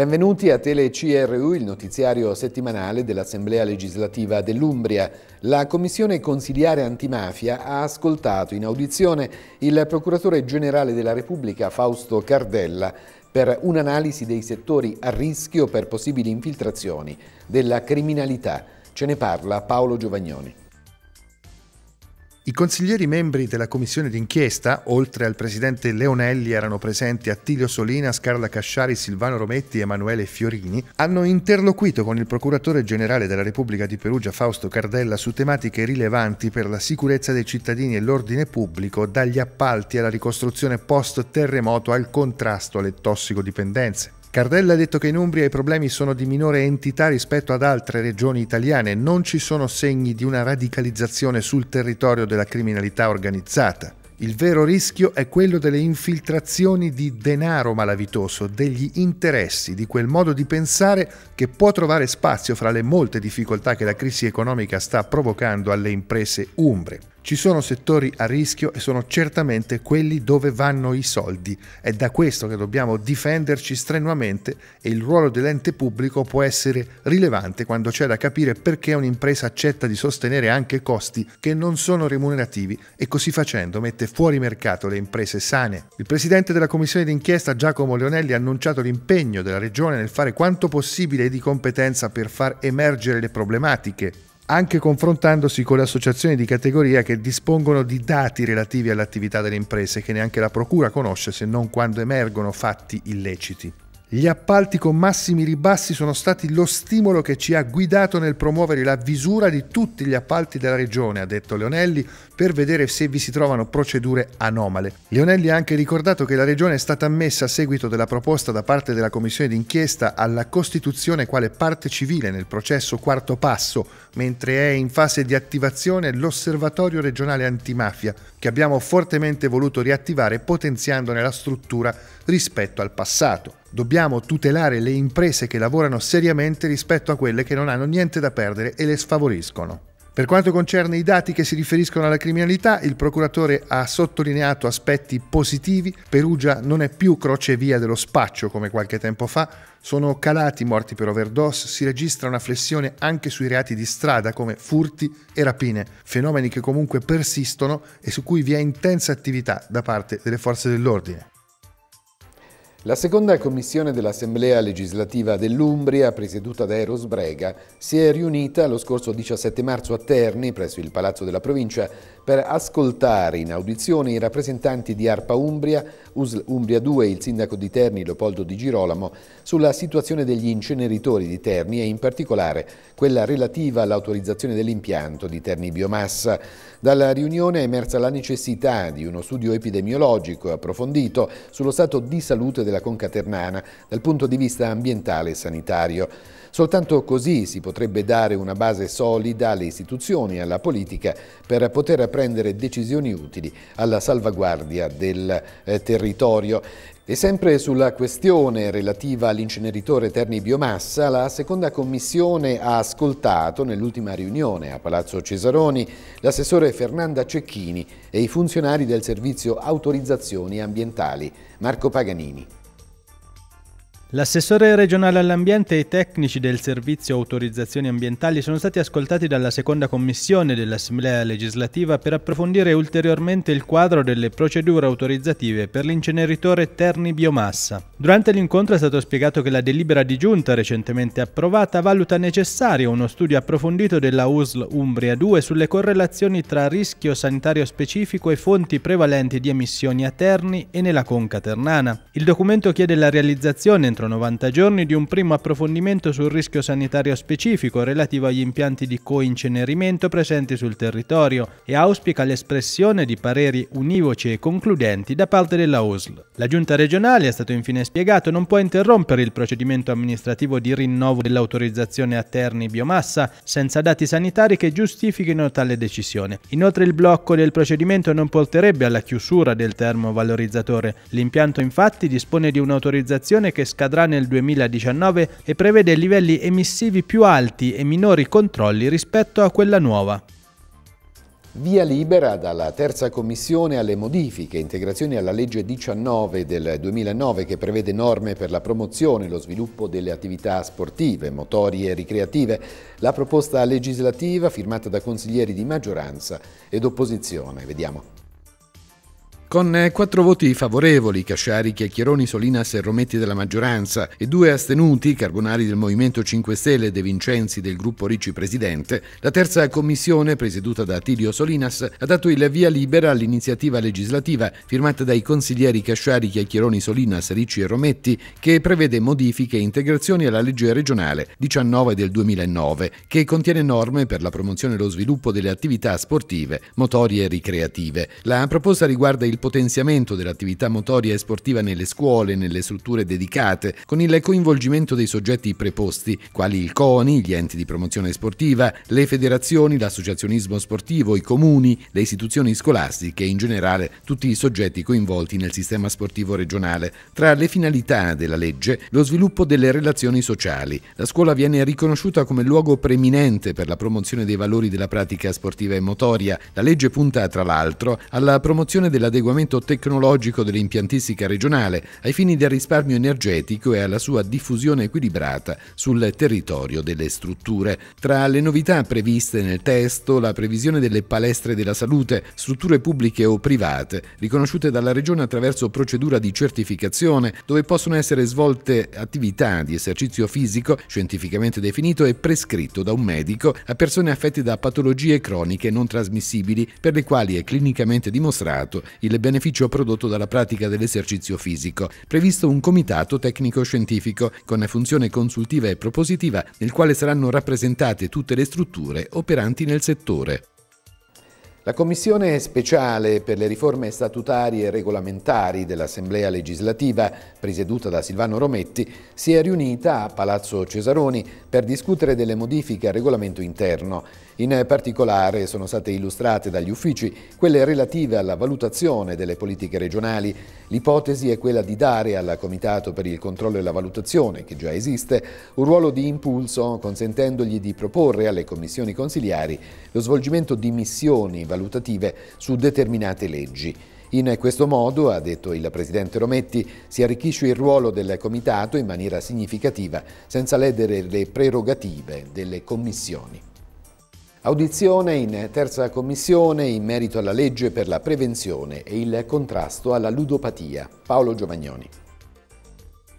Benvenuti a TeleCRU, il notiziario settimanale dell'Assemblea legislativa dell'Umbria. La Commissione consiliare antimafia ha ascoltato in audizione il Procuratore Generale della Repubblica Fausto Cardella per un'analisi dei settori a rischio per possibili infiltrazioni della criminalità. Ce ne parla Paolo Giovagnoni. I consiglieri membri della commissione d'inchiesta, oltre al presidente Leonelli erano presenti Attilio Solina, Scarla Casciari, Silvano Rometti e Emanuele Fiorini, hanno interloquito con il procuratore generale della Repubblica di Perugia Fausto Cardella su tematiche rilevanti per la sicurezza dei cittadini e l'ordine pubblico, dagli appalti alla ricostruzione post-terremoto al contrasto alle tossicodipendenze. Cardella ha detto che in Umbria i problemi sono di minore entità rispetto ad altre regioni italiane, non ci sono segni di una radicalizzazione sul territorio della criminalità organizzata. Il vero rischio è quello delle infiltrazioni di denaro malavitoso, degli interessi, di quel modo di pensare che può trovare spazio fra le molte difficoltà che la crisi economica sta provocando alle imprese umbre. Ci sono settori a rischio e sono certamente quelli dove vanno i soldi. È da questo che dobbiamo difenderci strenuamente e il ruolo dell'ente pubblico può essere rilevante quando c'è da capire perché un'impresa accetta di sostenere anche costi che non sono remunerativi e così facendo mette fuori mercato le imprese sane. Il presidente della commissione d'inchiesta Giacomo Leonelli ha annunciato l'impegno della Regione nel fare quanto possibile di competenza per far emergere le problematiche anche confrontandosi con le associazioni di categoria che dispongono di dati relativi all'attività delle imprese che neanche la Procura conosce se non quando emergono fatti illeciti. Gli appalti con massimi ribassi sono stati lo stimolo che ci ha guidato nel promuovere la visura di tutti gli appalti della regione, ha detto Leonelli, per vedere se vi si trovano procedure anomale. Leonelli ha anche ricordato che la regione è stata ammessa a seguito della proposta da parte della commissione d'inchiesta alla Costituzione quale parte civile nel processo quarto passo, mentre è in fase di attivazione l'osservatorio regionale antimafia, che abbiamo fortemente voluto riattivare potenziandone la struttura rispetto al passato. Dobbiamo tutelare le imprese che lavorano seriamente rispetto a quelle che non hanno niente da perdere e le sfavoriscono. Per quanto concerne i dati che si riferiscono alla criminalità, il procuratore ha sottolineato aspetti positivi. Perugia non è più crocevia dello spaccio come qualche tempo fa, sono calati i morti per overdose, si registra una flessione anche sui reati di strada come furti e rapine, fenomeni che comunque persistono e su cui vi è intensa attività da parte delle forze dell'ordine. La seconda commissione dell'Assemblea legislativa dell'Umbria, presieduta da Eros Brega, si è riunita lo scorso 17 marzo a Terni, presso il Palazzo della Provincia, per ascoltare in audizione i rappresentanti di Arpa Umbria, USL Umbria 2 e il sindaco di Terni Leopoldo Di Girolamo sulla situazione degli inceneritori di Terni e in particolare quella relativa all'autorizzazione dell'impianto di Terni Biomassa. Dalla riunione è emersa la necessità di uno studio epidemiologico approfondito sullo stato di salute della Conca Ternana dal punto di vista ambientale e sanitario. Soltanto così si potrebbe dare una base solida alle istituzioni e alla politica per poter prendere decisioni utili alla salvaguardia del eh, territorio. E sempre sulla questione relativa all'inceneritore Terni Biomassa, la seconda commissione ha ascoltato nell'ultima riunione a Palazzo Cesaroni l'assessore Fernanda Cecchini e i funzionari del servizio autorizzazioni ambientali, Marco Paganini. L'assessore regionale all'ambiente e i tecnici del servizio autorizzazioni ambientali sono stati ascoltati dalla seconda commissione dell'Assemblea legislativa per approfondire ulteriormente il quadro delle procedure autorizzative per l'inceneritore Terni Biomassa. Durante l'incontro è stato spiegato che la delibera di giunta recentemente approvata valuta necessario uno studio approfondito della USL Umbria 2 sulle correlazioni tra rischio sanitario specifico e fonti prevalenti di emissioni a Terni e nella conca ternana. Il documento chiede la realizzazione entro entro 90 giorni di un primo approfondimento sul rischio sanitario specifico relativo agli impianti di coincenerimento presenti sul territorio e auspica l'espressione di pareri univoci e concludenti da parte della USL. La giunta regionale, è stato infine spiegato, non può interrompere il procedimento amministrativo di rinnovo dell'autorizzazione a Terni Biomassa senza dati sanitari che giustifichino tale decisione. Inoltre il blocco del procedimento non porterebbe alla chiusura del termovalorizzatore. L'impianto infatti dispone di un'autorizzazione che scade accadrà nel 2019 e prevede livelli emissivi più alti e minori controlli rispetto a quella nuova. Via libera dalla terza commissione alle modifiche e integrazioni alla legge 19 del 2009 che prevede norme per la promozione e lo sviluppo delle attività sportive, motorie e ricreative, la proposta legislativa firmata da consiglieri di maggioranza ed opposizione. Vediamo. Con eh, quattro voti favorevoli, Casciari, Chiacchieroni, Solinas e Rometti della maggioranza, e due astenuti, Carbonari del Movimento 5 Stelle e De Vincenzi del gruppo Ricci Presidente, la terza commissione, presieduta da Tilio Solinas, ha dato il via libera all'iniziativa legislativa firmata dai consiglieri Casciari, Chiacchieroni, Solinas, Ricci e Rometti, che prevede modifiche e integrazioni alla legge regionale 19 del 2009, che contiene norme per la promozione e lo sviluppo delle attività sportive, motorie e ricreative. La proposta riguarda il potenziamento dell'attività motoria e sportiva nelle scuole e nelle strutture dedicate, con il coinvolgimento dei soggetti preposti, quali il CONI, gli enti di promozione sportiva, le federazioni, l'associazionismo sportivo, i comuni, le istituzioni scolastiche e in generale tutti i soggetti coinvolti nel sistema sportivo regionale. Tra le finalità della legge, lo sviluppo delle relazioni sociali. La scuola viene riconosciuta come luogo preminente per la promozione dei valori della pratica sportiva e motoria. La legge punta, tra l'altro, alla promozione dell'adeguamento all'adeguamento tecnologico dell'impiantistica regionale ai fini del risparmio energetico e alla sua diffusione equilibrata sul territorio delle strutture. Tra le novità previste nel testo, la previsione delle palestre della salute, strutture pubbliche o private, riconosciute dalla Regione attraverso procedura di certificazione, dove possono essere svolte attività di esercizio fisico scientificamente definito e prescritto da un medico a persone affette da patologie croniche non trasmissibili per le quali è clinicamente dimostrato il beneficio prodotto dalla pratica dell'esercizio fisico, previsto un comitato tecnico-scientifico con funzione consultiva e propositiva nel quale saranno rappresentate tutte le strutture operanti nel settore. La Commissione speciale per le riforme statutarie e regolamentari dell'Assemblea legislativa, presieduta da Silvano Rometti, si è riunita a Palazzo Cesaroni per discutere delle modifiche al regolamento interno. In particolare sono state illustrate dagli uffici quelle relative alla valutazione delle politiche regionali. L'ipotesi è quella di dare al Comitato per il controllo e la valutazione, che già esiste, un ruolo di impulso consentendogli di proporre alle commissioni consiliari lo svolgimento di missioni valutative su determinate leggi. In questo modo, ha detto il Presidente Rometti, si arricchisce il ruolo del Comitato in maniera significativa, senza ledere le prerogative delle commissioni. Audizione in terza commissione in merito alla legge per la prevenzione e il contrasto alla ludopatia. Paolo Giovagnoni.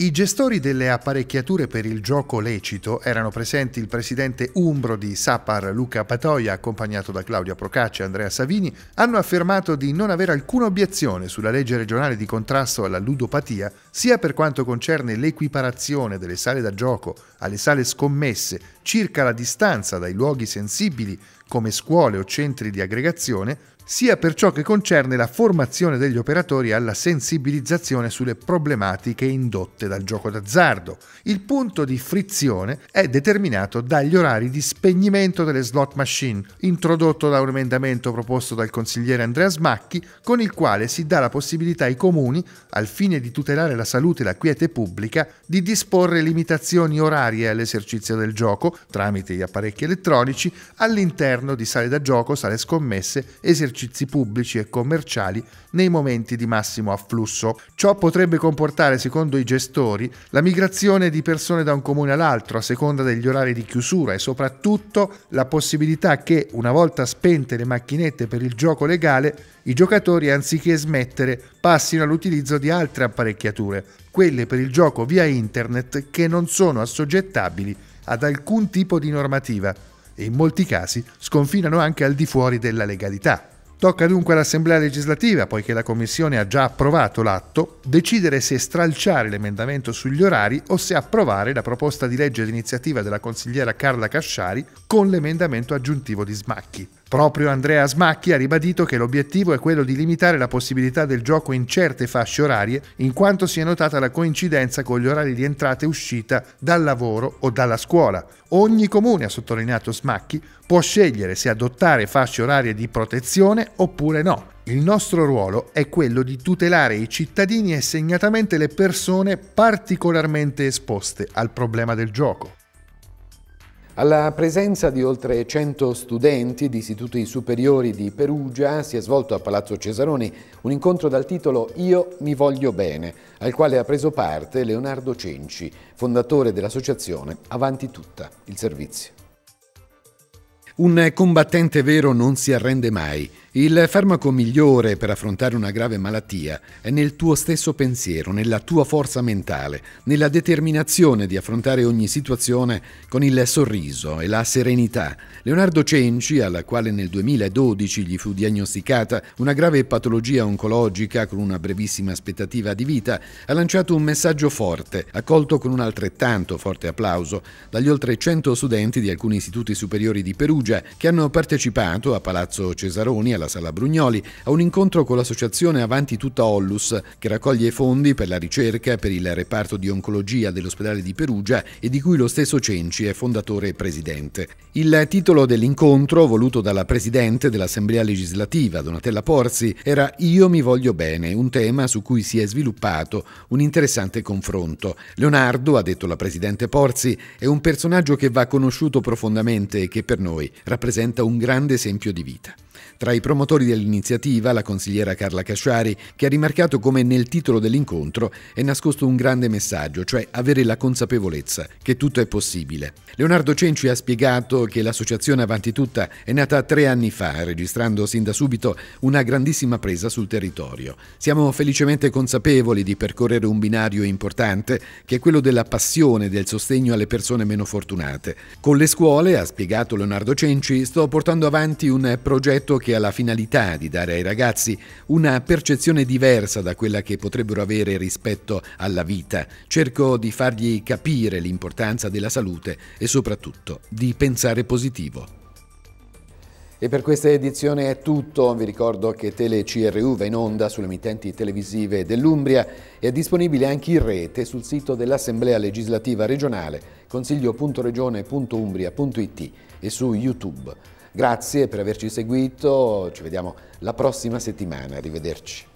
I gestori delle apparecchiature per il gioco lecito erano presenti il presidente umbro di Sapar Luca Patoia, accompagnato da Claudia Procacci e Andrea Savini, hanno affermato di non avere alcuna obiezione sulla legge regionale di contrasto alla ludopatia, sia per quanto concerne l'equiparazione delle sale da gioco alle sale scommesse, circa la distanza dai luoghi sensibili come scuole o centri di aggregazione, sia per ciò che concerne la formazione degli operatori alla sensibilizzazione sulle problematiche indotte dal gioco d'azzardo. Il punto di frizione è determinato dagli orari di spegnimento delle slot machine, introdotto da un emendamento proposto dal consigliere Andrea Smacchi, con il quale si dà la possibilità ai comuni, al fine di tutelare la salute e la quiete pubblica, di disporre limitazioni orarie all'esercizio del gioco tramite gli apparecchi elettronici all'interno di sale da gioco, sale scommesse, esercizi esercizi pubblici e commerciali nei momenti di massimo afflusso. Ciò potrebbe comportare, secondo i gestori, la migrazione di persone da un comune all'altro a seconda degli orari di chiusura e soprattutto la possibilità che, una volta spente le macchinette per il gioco legale, i giocatori, anziché smettere, passino all'utilizzo di altre apparecchiature, quelle per il gioco via internet che non sono assoggettabili ad alcun tipo di normativa e in molti casi sconfinano anche al di fuori della legalità. Tocca dunque all'Assemblea legislativa, poiché la Commissione ha già approvato l'atto, decidere se stralciare l'emendamento sugli orari o se approvare la proposta di legge d'iniziativa della consigliera Carla Casciari con l'emendamento aggiuntivo di Smacchi. Proprio Andrea Smacchi ha ribadito che l'obiettivo è quello di limitare la possibilità del gioco in certe fasce orarie, in quanto si è notata la coincidenza con gli orari di entrata e uscita dal lavoro o dalla scuola. Ogni comune, ha sottolineato Smacchi, può scegliere se adottare fasce orarie di protezione oppure no. Il nostro ruolo è quello di tutelare i cittadini e segnatamente le persone particolarmente esposte al problema del gioco. Alla presenza di oltre 100 studenti di istituti superiori di Perugia si è svolto a Palazzo Cesaroni un incontro dal titolo Io mi voglio bene, al quale ha preso parte Leonardo Cenci, fondatore dell'associazione Avanti Tutta, il servizio. Un combattente vero non si arrende mai. Il farmaco migliore per affrontare una grave malattia è nel tuo stesso pensiero, nella tua forza mentale, nella determinazione di affrontare ogni situazione con il sorriso e la serenità. Leonardo Cenci, alla quale nel 2012 gli fu diagnosticata una grave patologia oncologica con una brevissima aspettativa di vita, ha lanciato un messaggio forte, accolto con un altrettanto forte applauso dagli oltre 100 studenti di alcuni istituti superiori di Perugia che hanno partecipato a Palazzo Cesaroni alla Sala Brugnoli, a un incontro con l'associazione Avanti Tutta Ollus, che raccoglie fondi per la ricerca per il reparto di oncologia dell'ospedale di Perugia e di cui lo stesso Cenci è fondatore e presidente. Il titolo dell'incontro, voluto dalla presidente dell'Assemblea legislativa, Donatella Porzi, era Io mi voglio bene, un tema su cui si è sviluppato un interessante confronto. Leonardo, ha detto la presidente Porzi, è un personaggio che va conosciuto profondamente e che per noi rappresenta un grande esempio di vita. Tra i promotori dell'iniziativa la consigliera Carla Casciari, che ha rimarcato come nel titolo dell'incontro è nascosto un grande messaggio, cioè avere la consapevolezza che tutto è possibile. Leonardo Cenci ha spiegato che l'associazione Avanti Tutta è nata tre anni fa, registrando sin da subito una grandissima presa sul territorio. Siamo felicemente consapevoli di percorrere un binario importante che è quello della passione e del sostegno alle persone meno fortunate. Con le scuole, ha spiegato Leonardo Cenci, sto portando avanti un progetto che che ha la finalità di dare ai ragazzi una percezione diversa da quella che potrebbero avere rispetto alla vita. Cerco di fargli capire l'importanza della salute e soprattutto di pensare positivo. E per questa edizione è tutto, vi ricordo che TeleCRU va in onda sulle emittenti televisive dell'Umbria e è disponibile anche in rete sul sito dell'Assemblea Legislativa Regionale consiglio.regione.umbria.it e su YouTube. Grazie per averci seguito, ci vediamo la prossima settimana, arrivederci.